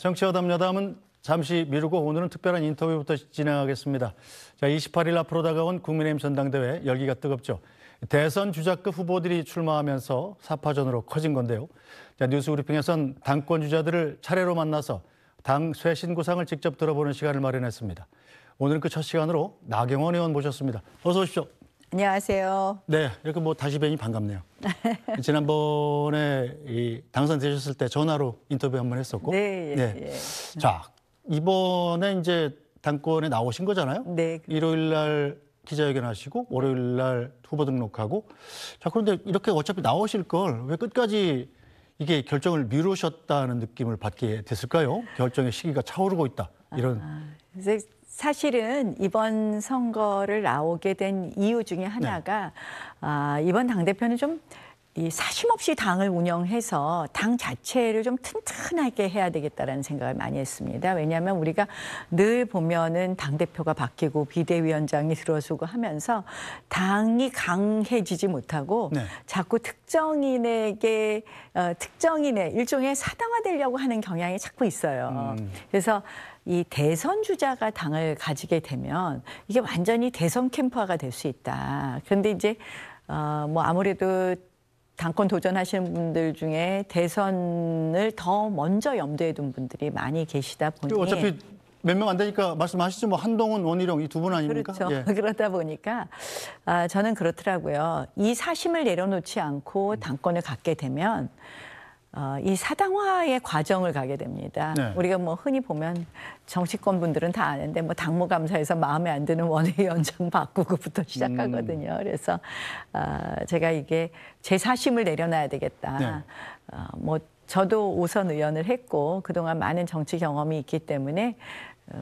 정치화담 여담은 잠시 미루고 오늘은 특별한 인터뷰부터 진행하겠습니다. 자, 28일 앞으로 다가온 국민의힘 전당대회 열기가 뜨겁죠. 대선 주자급 후보들이 출마하면서 사파전으로 커진 건데요. 자, 뉴스 브리핑에선 당권 주자들을 차례로 만나서 당 쇄신구상을 직접 들어보는 시간을 마련했습니다. 오늘은 그 첫 시간으로 나경원 의원 모셨습니다. 어서 오십시오. 안녕하세요. 네, 이렇게 뭐 다시 뵈니 반갑네요. 지난번에 이 당선되셨을 때 전화로 인터뷰 한번 했었고. 네. 예, 네. 예. 자, 이번에 이제 당권에 나오신 거잖아요. 네. 그렇죠. 일요일 날 기자회견 하시고 월요일 날 후보 등록하고 자, 그런데 이렇게 어차피 나오실 걸 왜 끝까지 이게 결정을 미루셨다는 느낌을 받게 됐을까요? 결정의 시기가 차오르고 있다. 이런 아, 아. 사실은 이번 선거를 나오게 된 이유 중에 하나가 네. 아, 이번 당 대표는 좀이 사심 없이 당을 운영해서 당 자체를 좀 튼튼하게 해야 되겠다라는 생각을 많이 했습니다. 왜냐하면 우리가 늘 보면은 당 대표가 바뀌고 비대위원장이 들어서고 하면서 당이 강해지지 못하고 네. 자꾸 특정인에게 어, 특정인의 일종의 사당화되려고 하는 경향이 자꾸 있어요. 음. 그래서 이 대선 주자가 당을 가지게 되면 이게 완전히 대선 캠프화가 될 수 있다. 그런데 이제 어뭐 아무래도 당권 도전하시는 분들 중에 대선을 더 먼저 염두에 둔 분들이 많이 계시다 보니 어차피 몇 명 안 되니까 말씀하시죠. 뭐 한동훈, 원희룡 이 두 분 아닙니까? 그렇죠. 예. 그러다 보니까 아 저는 그렇더라고요. 이 사심을 내려놓지 않고 당권을 갖게 되면 어, 이 사당화의 과정을 가게 됩니다. 네. 우리가 뭐 흔히 보면 정치권 분들은 다 아는데 뭐 당무감사에서 마음에 안 드는 원외 연장 바꾸고부터 시작하거든요. 음. 그래서 어, 제가 이게 제 사심을 내려놔야 되겠다. 네. 어, 뭐 저도 우선 의원을 했고 그동안 많은 정치 경험이 있기 때문에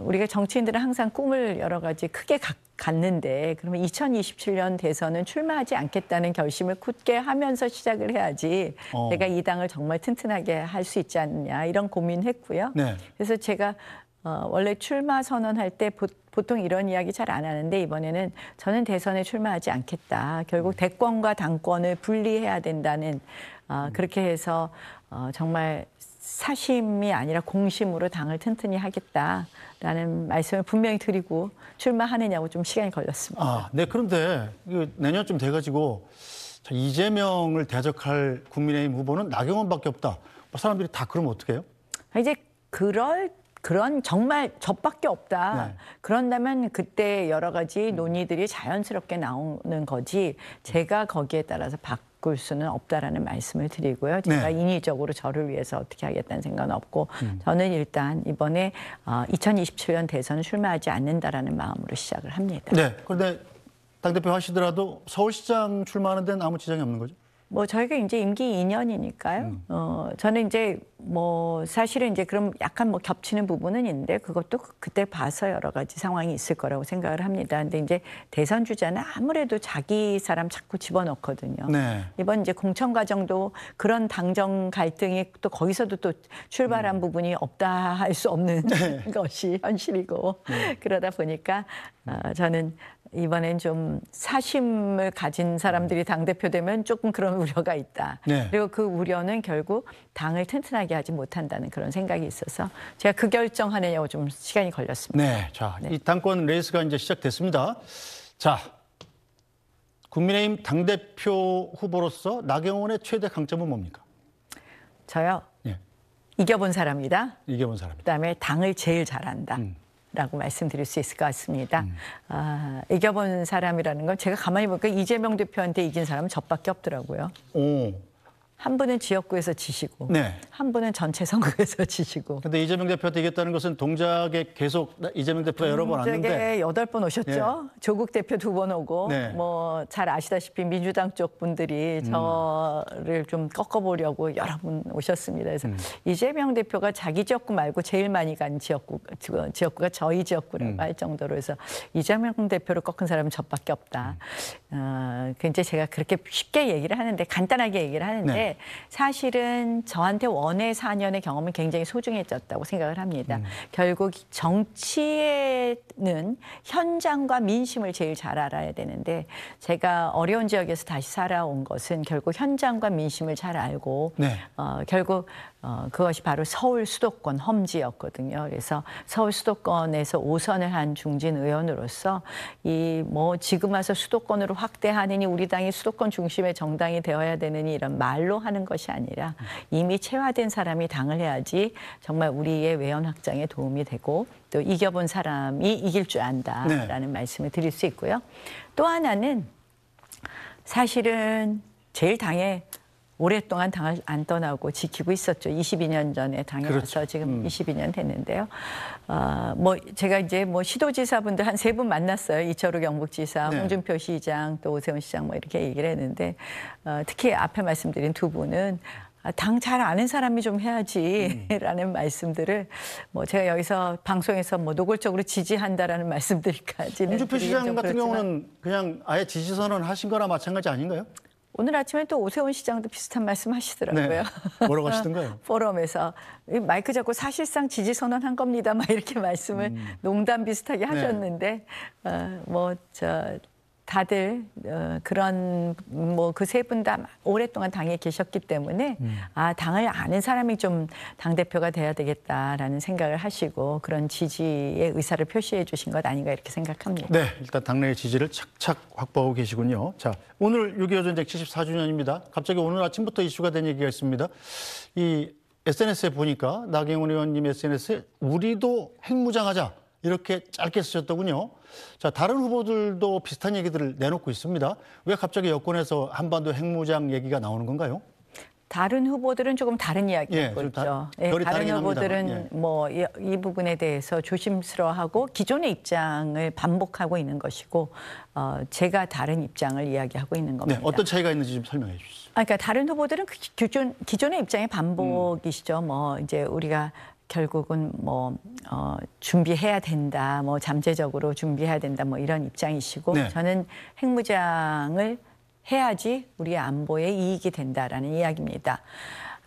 우리가 정치인들은 항상 꿈을 여러 가지 크게 갖는데 그러면 2027년 대선은 출마하지 않겠다는 결심을 굳게 하면서 시작을 해야지 어. 내가 이 당을 정말 튼튼하게 할 수 있지 않느냐 이런 고민했고요. 네. 그래서 제가 어, 원래 출마 선언할 때 보, 통 이런 이야기 잘 안 하는데 이번에는 저는 대선에 출마하지 않겠다. 결국 음. 대권과 당권을 분리해야 된다는 아, 음. 그렇게 해서 어, 정말 사심이 아니라 공심으로 당을 튼튼히 하겠다라는 말씀을 분명히 드리고 출마하느냐고 좀 시간이 걸렸습니다. 아, 네. 그런데 그 내년쯤 돼가지고 이재명을 대적할 국민의힘 후보는 나경원밖에 없다. 뭐 사람들이 다 그러면 어떡해요? 아, 이제 그럴 그런 정말 저밖에 없다. 네. 그런다면 그때 여러 가지 논의들이 자연스럽게 나오는 거지 제가 거기에 따라서 박 바꿀 수는 없다라는 말씀을 드리고요. 제가 네. 인위적으로 저를 위해서 어떻게 하겠다는 생각은 없고 음. 저는 일단 이번에 2027년 어, 대선 출마하지 않는다라는 마음으로 시작을 합니다. 네. 그런데 당 대표 하시더라도 서울시장 출마하는 데는 아무 지장이 없는 거죠? 뭐 저희가 이제 임기 2년이니까요. 음. 어 저는 이제 뭐 사실은 이제 그럼 약간 뭐 겹치는 부분은 있는데 그것도 그, 그때 봐서 여러 가지 상황이 있을 거라고 생각을 합니다. 근데 이제 대선 주자는 아무래도 자기 사람 자꾸 집어넣거든요. 네. 이번 이제 공천 과정도 그런 당정 갈등이 또 거기서도 또 출발한 음. 부분이 없다 할 수 없는 네. 것이 현실이고 네. 그러다 보니까 어, 저는 이번엔 좀 사심을 가진 사람들이 당 대표 되면 조금 그런 우려가 있다. 네. 그리고 그 우려는 결국 당을 튼튼하게 하지 못한다는 그런 생각이 있어서 제가 그 결정하느냐고 좀 시간이 걸렸습니다. 네, 자, 네. 이 당권 레이스가 이제 시작됐습니다. 자, 국민의힘 당 대표 후보로서 나경원의 최대 강점은 뭡니까? 저요. 예. 이겨본 사람이다. 이겨본 사람. 그다음에 당을 제일 잘한다. 음. 라고 말씀드릴 수 있을 것 같습니다. 음. 아, 이겨본 사람이라는 건 제가 가만히 보니까 이재명 대표한테 이긴 사람은 저밖에 없더라고요. 오. 한 분은 지역구에서 지시고 네. 한 분은 전체 선거에서 지시고. 근데 이재명 대표한테 이겼다는 것은 동작에 계속 이재명 대표가 여러 번 왔는데 여덟 번 오셨죠. 예. 조국 대표 두 번 오고 네. 뭐잘 아시다시피 민주당 쪽 분들이 음. 저를 음. 좀 꺾어보려고 여러 분 오셨습니다. 그래서 음. 이재명 대표가 자기 지역구 말고 제일 많이 간 지역구 지역구가 저희 지역구라고 음. 할 정도로 해서 이재명 대표를 꺾은 사람은 저밖에 없다. 음. 어, 그 이제 제가 그렇게 쉽게 얘기를 하는데 간단하게 얘기를 하는데. 네. 사실은 저한테 원외 4년의 경험은 굉장히 소중해졌다고 생각을 합니다. 음. 결국 정치에는 현장과 민심을 제일 잘 알아야 되는데 제가 어려운 지역에서 다시 살아온 것은 결국 현장과 민심을 잘 알고 네. 어, 결국 어, 그것이 바로 서울 수도권 험지였거든요. 그래서 서울 수도권에서 오선을한 중진 의원으로서 이 뭐 지금 와서 수도권으로 확대하느니 우리 당이 수도권 중심의 정당이 되어야 되느니 이런 말로 하는 것이 아니라 이미 체화된 사람이 당을 해야지 정말 우리의 외연 확장에 도움이 되고 또 이겨본 사람이 이길 줄 안다라는 네. 말씀을 드릴 수 있고요. 또 하나는 사실은 제일 당에 오랫동안 당을 안 떠나고 지키고 있었죠. 22년 전에 당에 그렇죠. 와서 지금 음. 22년 됐는데요. 어, 뭐 제가 이제 뭐 시도지사분들 한 세 분 만났어요. 이철우 경북지사, 네. 홍준표 시장, 또 오세훈 시장 뭐 이렇게 얘기를 했는데 어, 특히 앞에 말씀드린 두 분은 아, 당잘 아는 사람이 좀 해야지라는 음. 말씀들을 뭐 제가 여기서 방송에서 뭐 노골적으로 지지한다라는 말씀들까지는 홍준표 시장 같은 경우는 그냥 아예 지지선언 하신 거나 마찬가지 아닌가요? 오늘 아침에 또 오세훈 시장도 비슷한 말씀 하시더라고요. 네. 뭐라고 하시던가요? 포럼에서 마이크 잡고 사실상 지지 선언한 겁니다. 막 이렇게 말씀을 음. 농담 비슷하게 네. 하셨는데, 네. 어, 뭐, 저, 다들 어, 그런 뭐 그 세 분 다 오랫동안 당에 계셨기 때문에 음. 아 당을 아는 사람이 좀 당 대표가 돼야 되겠다라는 생각을 하시고 그런 지지의 의사를 표시해 주신 것 아닌가 이렇게 생각합니다. 네, 일단 당내의 지지를 착착 확보하고 계시군요. 자, 오늘 6.25 전쟁 74주년입니다. 갑자기 오늘 아침부터 이슈가 된 얘기가 있습니다. 이 SNS에 보니까 나경원 의원님 SNS에 우리도 핵무장하자. 이렇게 짧게 쓰셨더군요. 자, 다른 후보들도 비슷한 얘기들을 내놓고 있습니다. 왜 갑자기 여권에서 한반도 핵무장 얘기가 나오는 건가요? 다른 후보들은 조금 다른 이야기였죠. 예, 다, 예, 다른 후보들은 예. 뭐이 부분에 대해서 조심스러워하고 기존의 입장을 반복하고 있는 것이고 어, 제가 다른 입장을 이야기하고 있는 네, 겁니다. 네, 어떤 차이가 있는지 좀 설명해 주시죠. 아, 그러니까 다른 후보들은 그 기존 기존의 입장의 반복이시죠. 음. 뭐 이제 우리가 결국은 뭐 어, 준비해야 된다, 뭐 잠재적으로 준비해야 된다, 뭐 이런 입장이시고 네. 저는 핵무장을 해야지 우리 안보에 이익이 된다라는 이야기입니다.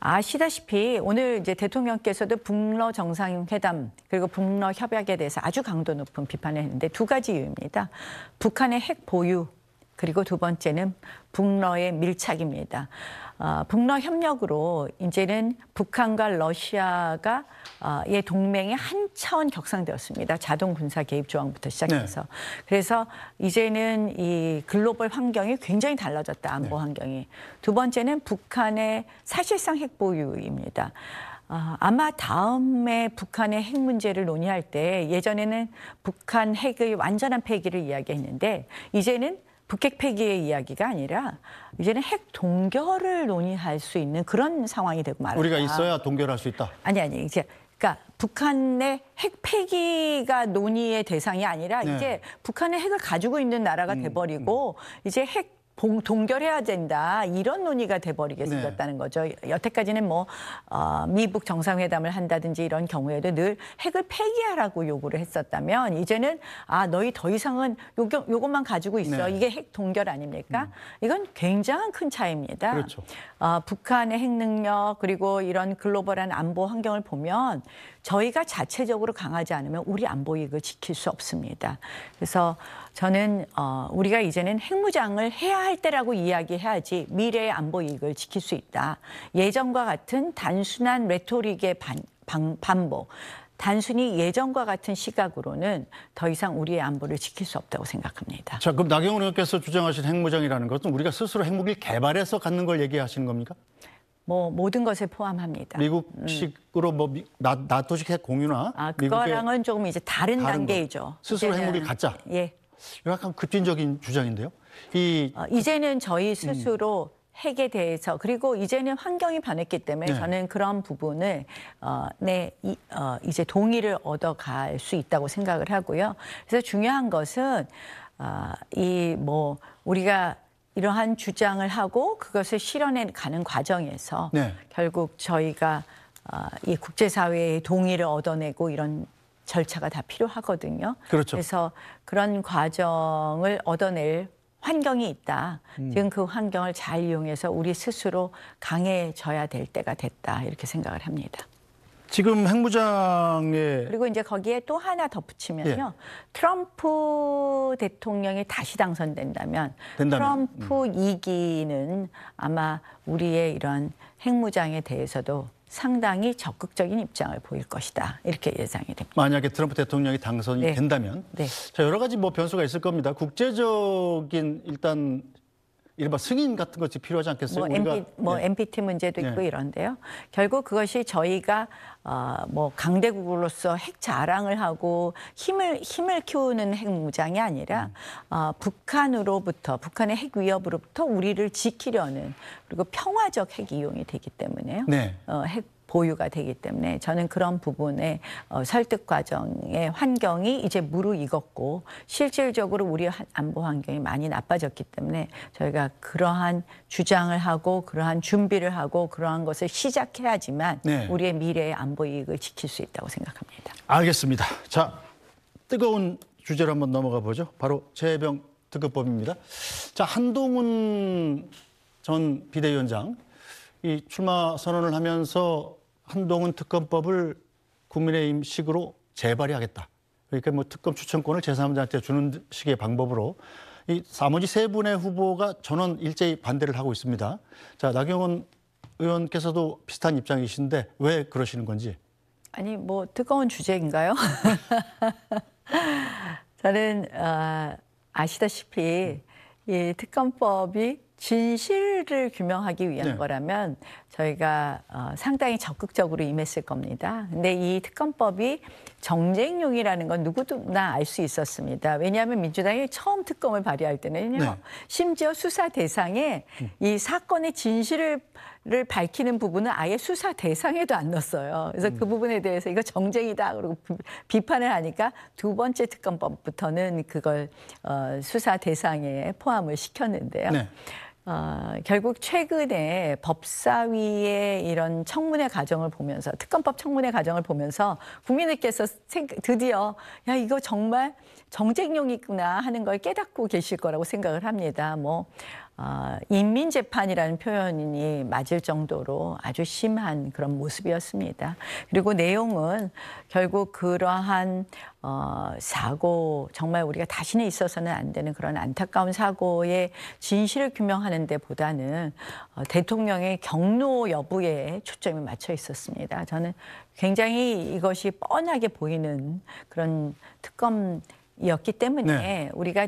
아시다시피 오늘 이제 대통령께서도 북러 정상회담 그리고 북러 협약에 대해서 아주 강도 높은 비판을 했는데 두 가지 이유입니다. 북한의 핵 보유 그리고 두 번째는 북러의 밀착입니다. 어, 북러 협력으로 이제는 북한과 러시아가 어, 의 동맹이 한 차원 격상되었습니다. 자동 군사 개입 조항부터 시작해서. 네. 그래서 이제는 이 글로벌 환경이 굉장히 달라졌다. 안보 네. 환경이. 두 번째는 북한의 사실상 핵 보유입니다. 어, 아마 다음에 북한의 핵 문제를 논의할 때 예전에는 북한 핵의 완전한 폐기를 이야기했는데 이제는 북핵 폐기의 이야기가 아니라 이제는 핵 동결을 논의할 수 있는 그런 상황이 되고 말았다. 우리가 있어야 동결할 수 있다. 아니 아니 이제 그러니까 북한의 핵 폐기가 논의의 대상이 아니라 네. 이제 북한의 핵을 가지고 있는 나라가 음, 돼버리고 음. 이제 핵 동결해야 된다 이런 논의가 돼버리게 네. 생겼다는 네. 거죠. 여태까지는 뭐 어, 미북 정상회담을 한다든지 이런 경우에도 늘 핵을 폐기하라고 요구를 했었다면 이제는 아 너희 더 이상은 요거, 요것만 가지고 있어 네. 이게 핵 동결 아닙니까? 음. 이건 굉장한 큰 차이입니다. 그렇죠. 어, 북한의 핵 능력 그리고 이런 글로벌한 안보 환경을 보면 저희가 자체적으로 강하지 않으면 우리 안보이익을 지킬 수 없습니다. 그래서 저는 어, 우리가 이제는 핵무장을 해야 할 때라고 이야기해야지 미래의 안보이익을 지킬 수 있다. 예전과 같은 단순한 레토릭의 반, 반, 반복, 단순히 예전과 같은 시각으로는 더 이상 우리의 안보를 지킬 수 없다고 생각합니다. 자, 그럼 나경원 의원께서 주장하신 핵무장이라는 것은 우리가 스스로 핵무기를 개발해서 갖는 걸 얘기하시는 겁니까? 뭐 모든 것을 포함합니다. 미국식으로 뭐 미, 나, 나토식 핵 공유나 아, 그거랑은 조금 이제 다른, 다른 단계이죠. 스스로 핵무기 갖자. 예. 약간 급진적인 주장인데요. 이 어, 이제는 저희 음. 스스로 음. 핵에 대해서 그리고 이제는 환경이 반했기 때문에 네. 저는 그런 부분을 어, 네, 이, 어, 이제 동의를 얻어갈 수 있다고 생각을 하고요. 그래서 중요한 것은 어, 이뭐 우리가 이러한 주장을 하고 그것을 실현해 가는 과정에서 네. 결국 저희가 어, 이 국제사회의 동의를 얻어내고 이런 절차가 다 필요하거든요. 그렇죠. 그래서 그런 과정을 얻어낼 환경이 있다. 음. 지금 그 환경을 잘 이용해서 우리 스스로 강해져야 될 때가 됐다. 이렇게 생각을 합니다. 지금 핵무장에 그리고 이제 거기에 또 하나 덧붙이면요. 예. 트럼프 대통령이 다시 당선된다면, 된다면. 트럼프 음. 이기는 아마 우리의 이런 핵무장에 대해서도 상당히 적극적인 입장을 보일 것이다. 이렇게 예상이 됩니다. 만약에 트럼프 대통령이 당선이 네. 된다면 네. 자, 여러 가지 뭐 변수가 있을 겁니다. 국제적인 일단 일반 승인 같은 것이 필요하지 않겠어요? 뭐 MP, 뭐 네. 예. MPT 문제도 예. 있고 네. 이런데요. 결국 그것이 저희가 어, 뭐 강대국으로서 핵 자랑을 하고 힘을 힘을 키우는 핵무장이 아니라 음. 어, 북한으로부터 북한의 핵 위협으로부터 우리를 지키려는 그리고 평화적 핵 이용이 되기 때문에요. 네. 어, 핵 보유가 되기 때문에 저는 그런 부분에 어, 설득 과정의 환경이 이제 무르익었고 실질적으로 우리 안보 환경이 많이 나빠졌기 때문에 저희가 그러한 주장을 하고 그러한 준비를 하고 그러한 것을 시작해야지만 네. 우리의 미래의 안보 이익을 지킬 수 있다고 생각합니다. 알겠습니다. 자, 뜨거운 주제로 한번 넘어가 보죠. 바로 재해병 특급법입니다. 자, 한동훈 전 비대위원장 이 출마 선언을 하면서 한동훈 특검법을 국민의힘 식으로 재발의하겠다. 그러니까 뭐 특검 추천권을 제3자한테 주는 식의 방법으로 이 나머지 세 분의 후보가 전원 일제히 반대를 하고 있습니다. 자, 나경원 의원께서도 비슷한 입장이신데 왜 그러시는 건지? 아니, 뭐 뜨거운 주제인가요? 저는 어, 아시다시피 이 특검법이 진실을 규명하기 위한 네. 거라면 저희가 어, 상당히 적극적으로 임했을 겁니다. 근데 이 특검법이 정쟁용이라는 건 누구나 알 수 있었습니다. 왜냐하면 민주당이 처음 특검을 발의할 때는요, 네. 심지어 수사 대상에 음. 이 사건의 진실을 밝히는 부분은 아예 수사 대상에도 안 넣었어요. 그래서 그 음. 그 부분에 대해서 이거 정쟁이다 그리고 비판을 하니까 두 번째 특검법부터는 그걸 어, 수사 대상에 포함을 시켰는데요. 네. 어, 결국 최근에 법사위의 이런 청문회 과정을 보면서 특검법 청문회 과정을 보면서 국민들께서 드디어 야 이거 정말 정쟁용이구나 하는 걸 깨닫고 계실 거라고 생각을 합니다. 뭐 어, 인민재판이라는 표현이 맞을 정도로 아주 심한 그런 모습이었습니다. 그리고 내용은 결국 그러한 어, 사고, 정말 우리가 다시는 있어서는 안 되는 그런 안타까운 사고의 진실을 규명하는 데 보다는 어, 대통령의 경로 여부에 초점이 맞춰 있었습니다. 저는 굉장히 이것이 뻔하게 보이는 그런 특검 이었기 때문에 네. 우리가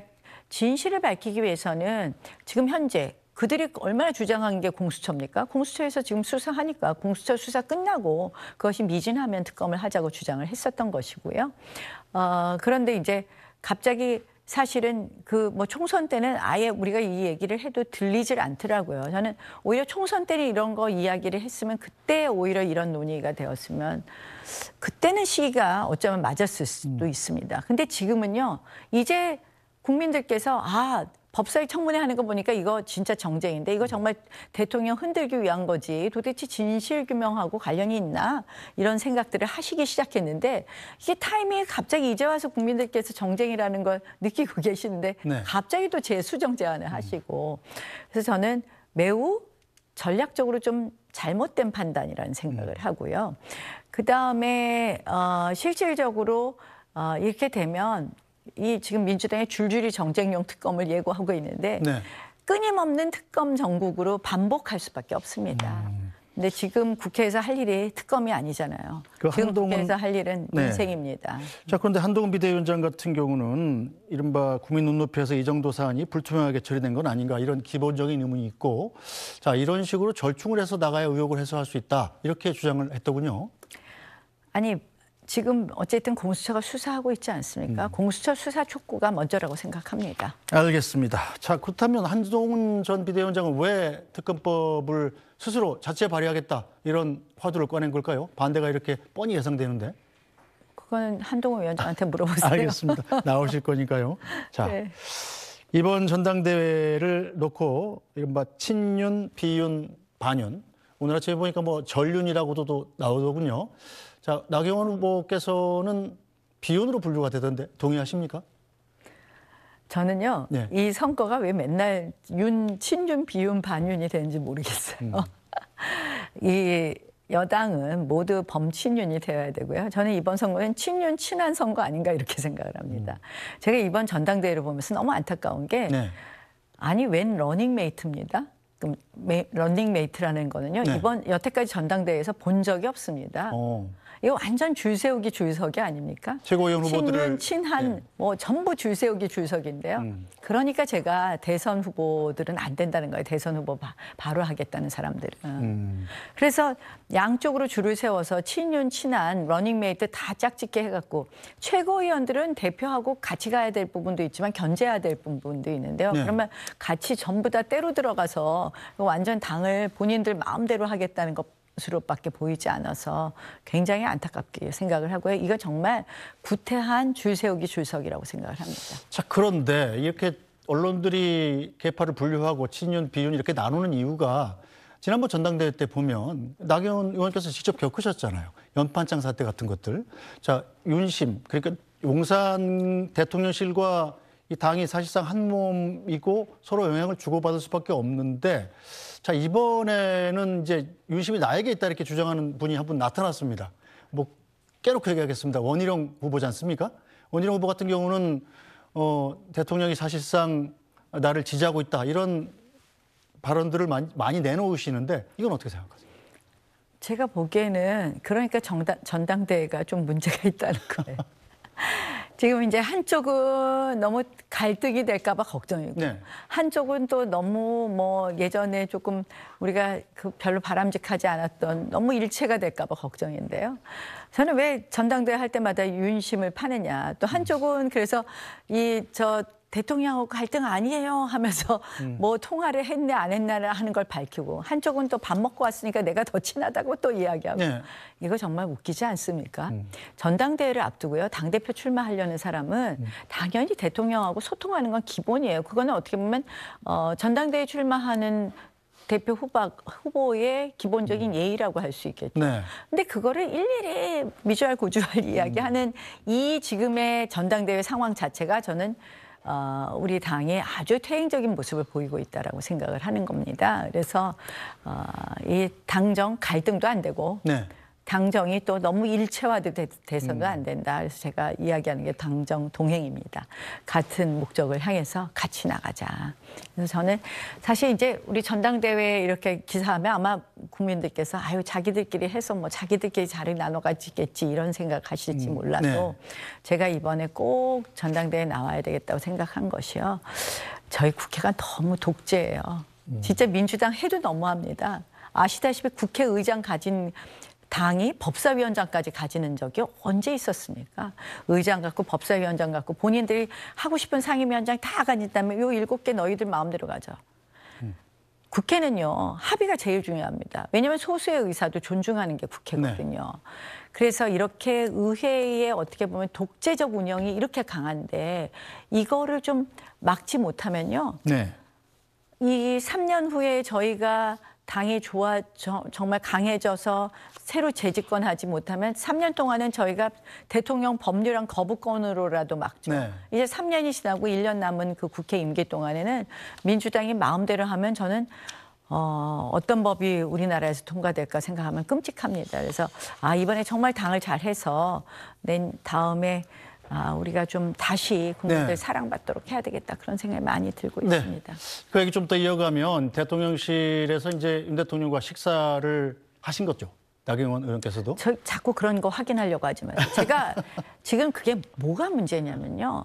진실을 밝히기 위해서는 지금 현재 그들이 얼마나 주장한 게 공수처입니까? 공수처에서 지금 수사하니까 공수처 수사 끝나고 그것이 미진하면 특검을 하자고 주장을 했었던 것이고요. 어, 그런데 이제 갑자기 사실은 그 뭐 총선 때는 아예 우리가 이 얘기를 해도 들리질 않더라고요. 저는 오히려 총선 때는 이런 거 이야기를 했으면 그때 오히려 이런 논의가 되었으면 그때는 시기가 어쩌면 맞았을 수도 음. 있습니다. 근데 지금은요, 이제 국민들께서 아 법사위 청문회 하는 거 보니까 이거 진짜 정쟁인데 이거 정말 대통령 흔들기 위한 거지 도대체 진실 규명하고 관련이 있나 이런 생각들을 하시기 시작했는데 이게 타이밍이 갑자기 이제 와서 국민들께서 정쟁이라는 걸 느끼고 계시는데 네. 갑자기 또 재수정 제안을 음. 하시고 그래서 저는 매우 전략적으로 좀 잘못된 판단이라는 생각을 음. 하고요. 그 다음에 어, 실질적으로 어, 이렇게 되면 이 지금 민주당의 줄줄이 정쟁용 특검을 예고하고 있는데 네. 끊임없는 특검 정국으로 반복할 수밖에 없습니다. 음. 근데 지금 국회에서 할 일이 특검이 아니잖아요. 그 한동훈... 국회에서 할 일은 네. 민생입니다. 자 그런데 한동훈 비대위원장 같은 경우는 이른바 국민 눈높이에서 이 정도 사안이 불투명하게 처리된 건 아닌가 이런 기본적인 의문이 있고 자 이런 식으로 절충을 해서 나가야 의혹을 해소할 수 있다 이렇게 주장을 했더군요. 아니 지금 어쨌든 공수처가 수사하고 있지 않습니까? 음. 공수처 수사 촉구가 먼저라고 생각합니다. 알겠습니다. 자 그렇다면 한동훈 전 비대위원장은 왜 특검법을 스스로 자체 발의하겠다 이런 화두를 꺼낸 걸까요? 반대가 이렇게 뻔히 예상되는데. 그건 한동훈 위원장한테 물어보세요. 알겠습니다. 나오실 거니까요. 자. 네. 이번 전당대회를 놓고 이른바 친윤, 비윤, 반윤 오늘 아침에 보니까 뭐 전륜이라고도 나오더군요. 자, 나경원 후보께서는 비연으로 분류가 되던데 동의하십니까? 저는요, 네. 이 선거가 왜 맨날 윤, 친윤, 비윤, 반윤이 되는지 모르겠어요. 음. 이 여당은 모두 범친윤이 되어야 되고요. 저는 이번 선거는 친윤 친한 선거 아닌가 이렇게 생각을 합니다. 음. 제가 이번 전당대회를 보면서 너무 안타까운 게 네. 아니 웬 러닝메이트입니다. 그럼 러닝메이트라는 거는요. 네. 이번 여태까지 전당대회에서 본 적이 없습니다. 오. 어. 이거 완전 줄 세우기 줄석이 아닙니까? 최고위원 후보들을 친윤, 친한 네. 뭐 전부 줄 세우기 줄석인데요 음. 그러니까 제가 대선 후보들은 안 된다는 거예요. 대선 후보 바, 바로 하겠다는 사람들은. 어. 음. 그래서 양쪽으로 줄을 세워서 친윤 친한 러닝메이트 다 짝짓게 해갖고 최고위원들은 대표하고 같이 가야 될 부분도 있지만 견제해야 될 부분도 있는데요. 네. 그러면 같이 전부 다 때로 들어가서 완전 당을 본인들 마음대로 하겠다는 것 수롭밖에 보이지 않아서 굉장히 안타깝게 생각을 하고요. 이건 정말 구태한 줄 세우기 줄서기라고 생각을 합니다. 자 그런데 이렇게 언론들이 개파를 분류하고 친윤 비윤 이렇게 나누는 이유가 지난번 전당대회 때 보면 나경원 의원께서 직접 겪으셨잖아요. 연판장 사태 같은 것들. 자 윤심 그러니까 용산 대통령실과 이 당이 사실상 한 몸이고 서로 영향을 주고받을 수밖에 없는데. 자, 이번에는 이제 윤심이 나에게 있다 이렇게 주장하는 분이 한 분 나타났습니다. 뭐 깨놓고 얘기하겠습니다. 원희룡 후보지 않습니까? 원희룡 후보 같은 경우는 어, 대통령이 사실상 나를 지지하고 있다 이런 발언들을 많이, 많이 내놓으시는데 이건 어떻게 생각하세요? 제가 보기에는 그러니까 정당, 전당대회가 좀 문제가 있다는 거예요. 지금 이제 한쪽은 너무 갈등이 될까봐 걱정이고 네. 한쪽은 또 너무 뭐 예전에 조금 우리가 그 별로 바람직하지 않았던 너무 일체가 될까봐 걱정인데요. 저는 왜 전당대회 할 때마다 윤심을 파느냐 또 한쪽은 그래서 이저 대통령하고 갈등 아니에요 하면서 음. 뭐 통화를 했네 안 했나를 하는 걸 밝히고 한쪽은 또 밥 먹고 왔으니까 내가 더 친하다고 또 이야기하고 네. 이거 정말 웃기지 않습니까? 음. 전당대회를 앞두고요 당 대표 출마하려는 사람은 음. 당연히 대통령하고 소통하는 건 기본이에요. 그거는 어떻게 보면 어, 전당대회 출마하는 대표 후보, 후보의 기본적인 음. 예의라고 할 수 있겠죠. 네. 근데 그거를 일일이 미주알 고주알 이야기하는 음. 이 지금의 전당대회 상황 자체가 저는 어, 우리 당이 아주 퇴행적인 모습을 보이고 있다라고 생각을 하는 겁니다. 그래서 어, 이 당정 갈등도 안 되고 네. 당정이 또 너무 일체화돼서는 음. 안 된다. 그래서 제가 이야기하는 게 당정 동행입니다. 같은 목적을 향해서 같이 나가자. 그래서 저는 사실 이제 우리 전당대회 이렇게 기사하면 아마 국민들께서 아유 자기들끼리 해서 뭐 자기들끼리 자리 나눠가지겠지 이런 생각하실지 음, 몰라도 네. 제가 이번에 꼭 전당대회 나와야 되겠다고 생각한 것이요. 저희 국회가 너무 독재예요. 음. 진짜 민주당 해도 너무합니다. 아시다시피 국회의장 가진 당이 법사위원장까지 가지는 적이 언제 있었습니까? 의장 갖고 법사위원장 갖고 본인들이 하고 싶은 상임위원장 다 가진다면 요 일곱 개 너희들 마음대로 가져. 국회는요 합의가 제일 중요합니다. 왜냐하면 소수의 의사도 존중하는 게 국회거든요. 네. 그래서 이렇게 의회의 어떻게 보면 독재적 운영이 이렇게 강한데 이거를 좀 막지 못하면요. 네. 이 3년 후에 저희가 당이 좋아 저, 정말 강해져서 새로 재집권 하지 못하면 3년 동안은 저희가 대통령 법률안 거부권으로라도 막죠. 네. 이제 3년이 지나고 1년 남은 그 국회 임기 동안에는 민주당이 마음대로 하면 저는 어, 어떤 법이 우리나라에서 통과될까 생각하면 끔찍합니다. 그래서 아 이번에 정말 당을 잘해서 낸 다음에 아, 우리가 좀 다시 국민들 네. 사랑받도록 해야 되겠다 그런 생각이 많이 들고 네. 있습니다. 그 얘기 좀 더 이어가면 대통령실에서 이제 윤 대통령과 식사를 하신 거죠? 나경원 의원께서도? 저 자꾸 그런 거 확인하려고 하지 마세요. 제가 지금 그게 뭐가 문제냐면요.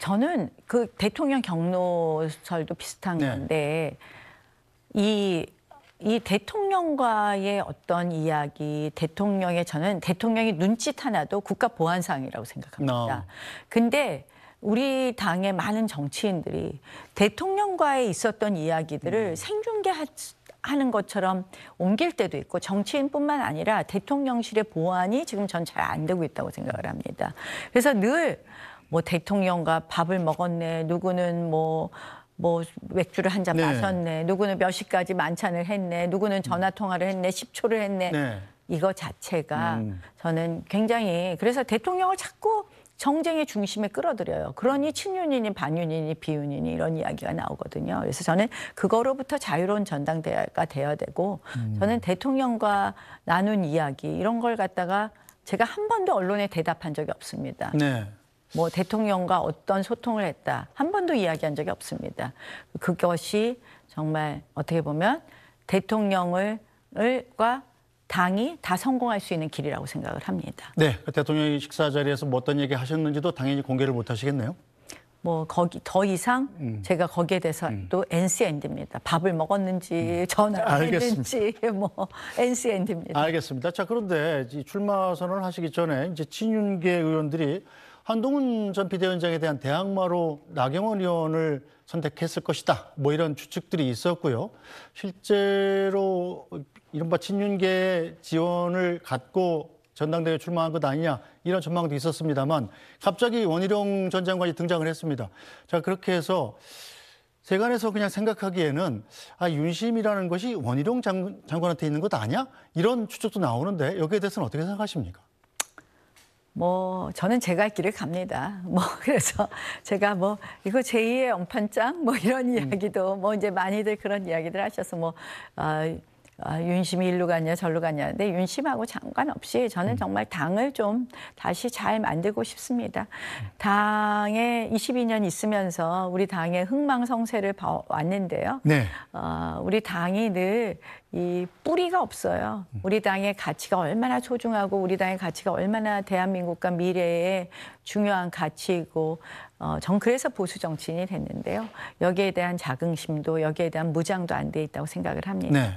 저는 그 대통령 경로설도 비슷한 네. 건데 이이 대통령과의 어떤 이야기, 대통령의 저는 대통령이 눈짓 하나도 국가 보안 사항이라고 생각합니다. No. 근데 우리 당의 많은 정치인들이 대통령과의 있었던 이야기들을 음. 생중계하는 것처럼 옮길 때도 있고 정치인뿐만 아니라 대통령실의 보안이 지금 전 잘 안 되고 있다고 생각을 합니다. 그래서 늘 뭐 대통령과 밥을 먹었네, 누구는 뭐뭐 맥주를 한잔 네. 마셨네. 누구는 몇 시까지 만찬을 했네. 누구는 전화 음. 통화를 했네. 10초를 했네. 네. 이거 자체가 음. 저는 굉장히 그래서 대통령을 자꾸 정쟁의 중심에 끌어들여요. 그러니 친윤이니 반윤이니 비윤이니 이런 이야기가 나오거든요. 그래서 저는 그거로부터 자유로운 전당대회가 되어야 되고 음. 저는 대통령과 나눈 이야기 이런 걸 갖다가 제가 한 번도 언론에 대답한 적이 없습니다. 네. 뭐 대통령과 어떤 소통을 했다 한 번도 이야기한 적이 없습니다. 그것이 정말 어떻게 보면 대통령을과 당이 다 성공할 수 있는 길이라고 생각을 합니다. 네, 그 대통령이 식사 자리에서 뭐 어떤 얘기 하셨는지도 당연히 공개를 못 하시겠네요. 뭐 거기 더 이상 음. 제가 거기에 대해서 음. 또 NC 엔드입니다. 밥을 먹었는지 음. 전화 했는지 뭐 NC 엔드입니다. 알겠습니다. 자 그런데 출마 선언 하시기 전에 이제 친윤계 의원들이 한동훈 전 비대위원장에 대한 대항마로 나경원 의원을 선택했을 것이다. 뭐 이런 추측들이 있었고요. 실제로 이른바 친윤계 지원을 갖고 전당대회 출마한 것 아니냐 이런 전망도 있었습니다만 갑자기 원희룡 전 장관이 등장을 했습니다. 자 그렇게 해서 세간에서 그냥 생각하기에는 아 윤심이라는 것이 원희룡 장, 장관한테 있는 것 아니야 이런 추측도 나오는데 여기에 대해서는 어떻게 생각하십니까? 뭐 저는 제가 길을 갑니다. 뭐 그래서 제가 뭐 이거 제2의 언판장 뭐 이런 음. 이야기도 뭐 이제 많이들 그런 이야기들 하셔서 뭐 아, 아, 윤심이 일로 갔냐 절로 갔냐 근데 윤심하고 상관없이 저는 음. 정말 당을 좀 다시 잘 만들고 싶습니다. 당에 22년 있으면서 우리 당의 흥망성쇠를 봐왔는데요 네. 어, 우리 당이 늘 이 뿌리가 없어요. 음. 우리 당의 가치가 얼마나 소중하고 우리 당의 가치가 얼마나 대한민국과 미래에 중요한 가치이고 어, 전 그래서 보수 정치인이 됐는데요. 여기에 대한 자긍심도 여기에 대한 무장도 안 돼 있다고 생각을 합니다. 네.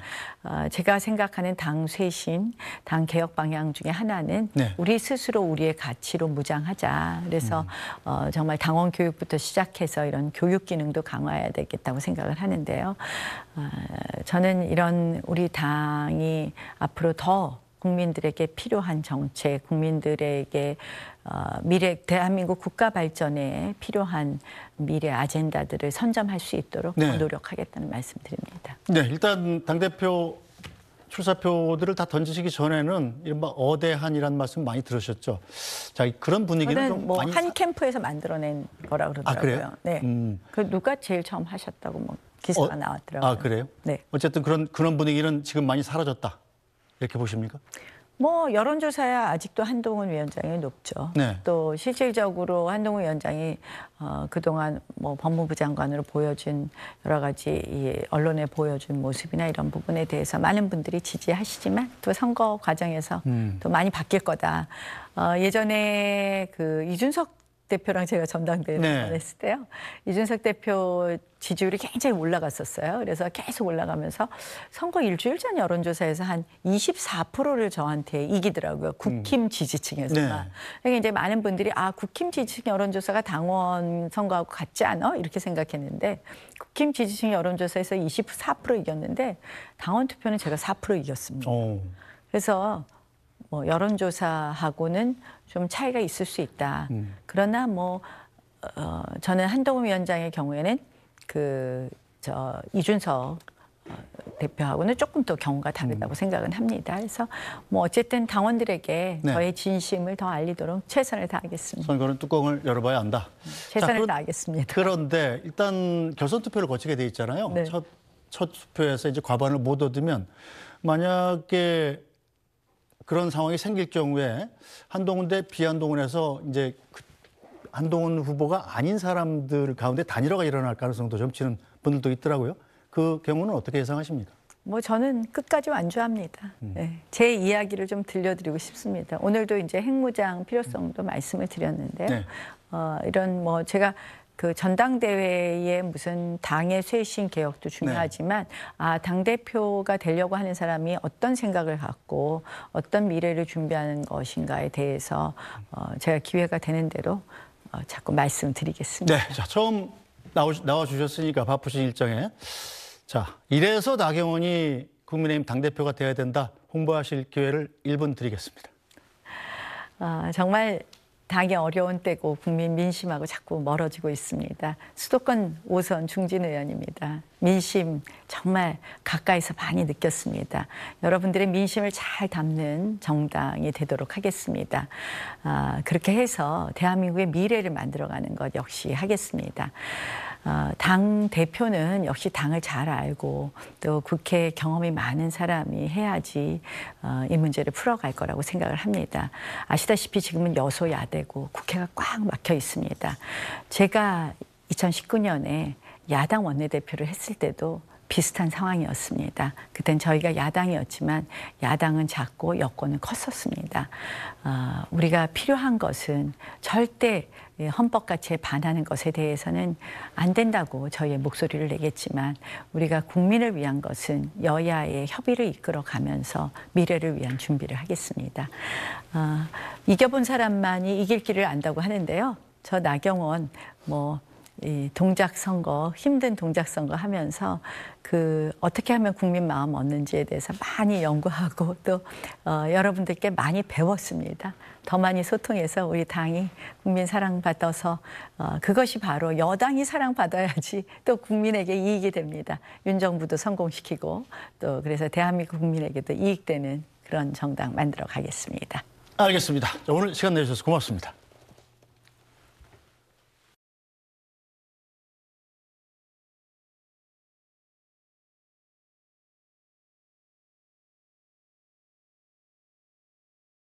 어, 제가 생각하는 당 쇄신, 당 개혁 방향 중에 하나는 네. 우리 스스로 우리의 가치로 무장하자. 그래서 음. 어, 정말 당원 교육부터 시작해서 이런 교육 기능도 강화해야 되겠다고 생각을 하는데요. 어, 저는 이런 우리 당이 앞으로 더 국민들에게 필요한 정책, 국민들에게 어, 미래 대한민국 국가 발전에 필요한 미래 아젠다들을 선점할 수 있도록 네. 노력하겠다는 말씀드립니다. 네, 일단 당 대표 출사표들을 다 던지시기 전에는 이른바 어대한이라는 말씀 많이 들으셨죠. 자, 그런 분위기는 좀뭐 많이 한 캠프에서 만들어낸 거라 아, 그러더라고요. 아, 네. 음. 그 누가 제일 처음 하셨다고 뭐 기사가 어, 나왔더라고요. 아, 그래요? 네. 어쨌든 그런 그런 분위기는 지금 많이 사라졌다. 이렇게 보십니까? 뭐 여론조사야 아직도 한동훈 위원장이 높죠. 네. 또 실질적으로 한동훈 위원장이 어, 그동안 뭐 법무부 장관으로 보여준 여러 가지 이 언론에 보여준 모습이나 이런 부분에 대해서 많은 분들이 지지하시지만 또 선거 과정에서 음. 또 많이 바뀔 거다. 어, 예전에 그 이준석 대표랑 제가 전당대회를 네. 했을 때요. 이준석 대표 지지율이 굉장히 올라갔었어요. 그래서 계속 올라가면서 선거 일주일 전 여론조사에서 한 24%를 저한테 이기더라고요. 국힘 음. 지지층에서만. 네. 그러니까 이제 많은 분들이 아, 국힘 지지층 여론조사가 당원 선거하고 같지 않아? 이렇게 생각했는데 국힘 지지층 여론조사에서 24% 이겼는데 당원 투표는 제가 4% 이겼습니다. 오. 그래서 뭐 여론조사하고는 좀 차이가 있을 수 있다. 음. 그러나 뭐 어, 저는 한동훈 위원장의 경우에는 그 저 이준석 어, 대표하고는 조금 더 경우가 다르다고 음. 생각은 합니다. 그래서 뭐 어쨌든 당원들에게 네. 저의 진심을 더 알리도록 최선을 다하겠습니다. 선거는 뚜껑을 열어봐야 한다. 최선을 자, 그런, 다하겠습니다. 그런데 일단 결선 투표를 거치게 돼 있잖아요. 네. 첫, 첫 투표에서 이제 과반을 못 얻으면 만약에 그런 상황이 생길 경우에 한동훈 대 비한동훈에서 이제 그 한동훈 후보가 아닌 사람들 가운데 단일화가 일어날 가능성도 점치는 분들도 있더라고요. 그 경우는 어떻게 예상하십니까? 뭐 저는 끝까지 완주합니다. 음. 네. 제 이야기를 좀 들려드리고 싶습니다. 오늘도 이제 핵무장 필요성도 말씀을 드렸는데요. 네. 어, 이런 뭐 제가 그 전당대회에 무슨 당의 쇄신 개혁도 네. 중요하지만 네. 아, 아당 대표가 되려고 하는 사람이 어떤 생각을 갖고 어떤 미래를 준비하는 것인가에 대해서 어, 제가 기회가 되는 대로 어, 자꾸 말씀드리겠습니다. 네, 자 처음 나와 주셨으니까 바쁘신 일정에 자 이래서 나경원이 국민의힘 당 대표가 되야 된다 홍보하실 기회를 1분 드리겠습니다. 아, 정말 당이 어려운 때고 국민 민심하고 자꾸 멀어지고 있습니다. 수도권 5선 중진 의원입니다. 민심 정말 가까이서 많이 느꼈습니다. 여러분들의 민심을 잘 담는 정당이 되도록 하겠습니다. 아, 그렇게 해서 대한민국의 미래를 만들어가는 것 역시 하겠습니다. 어, 당 대표는 역시 당을 잘 알고 또 국회 경험이 많은 사람이 해야지 어, 이 문제를 풀어갈 거라고 생각을 합니다. 아시다시피 지금은 여소야대고 국회가 꽉 막혀 있습니다. 제가 2019년에 야당 원내대표를 했을 때도 비슷한 상황이었습니다. 그땐 저희가 야당이었지만 야당은 작고 여권은 컸었습니다. 어, 우리가 필요한 것은 절대 헌법 가치 반하는 것에 대해서는 안 된다고 저희의 목소리를 내겠지만 우리가 국민을 위한 것은 여야의 협의를 이끌어 가면서 미래를 위한 준비를 하겠습니다. 어, 이겨본 사람만이 이길 길을 안다고 하는데요. 저 나경원 뭐이 동작 선거 힘든 동작 선거 하면서 그 어떻게 하면 국민 마음 얻는지에 대해서 많이 연구하고 또 어, 여러분들께 많이 배웠습니다. 더 많이 소통해서 우리 당이 국민 사랑받아서 어, 그것이 바로 여당이 사랑받아야지 또 국민에게 이익이 됩니다. 윤 정부도 성공시키고 또 그래서 대한민국 국민에게도 이익되는 그런 정당 만들어 가겠습니다. 알겠습니다. 오늘 시간 내주셔서 고맙습니다.